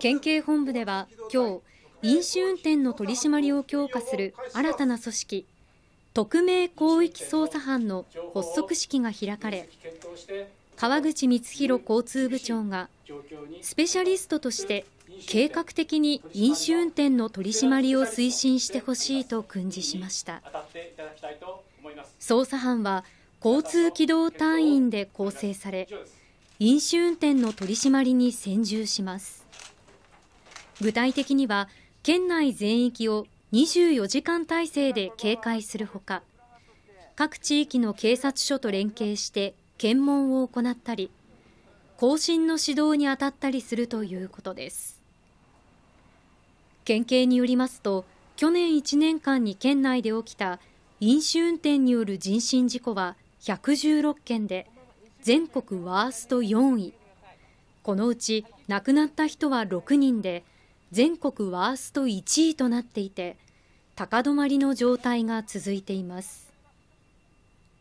県警本部では今日、飲酒運転の取り締まりを強化する新たな組織、特命広域捜査班の発足式が開かれ、川口光弘交通部長が、スペシャリストとして計画的に飲酒運転の取り締まりを推進してほしいと訓示しました。捜査班は交通機動隊員で構成され、飲酒運転の取り締まりに専従します。具体的には県内全域を24時間体制で警戒するほか各地域の警察署と連携して検問を行ったり後進の指導に当たったりするということです県警によりますと去年1年間に県内で起きた飲酒運転による人身事故は116件で全国ワースト4位このうち亡くなった人は6人で全国ワースト1位となっていて高止まりの状態が続いています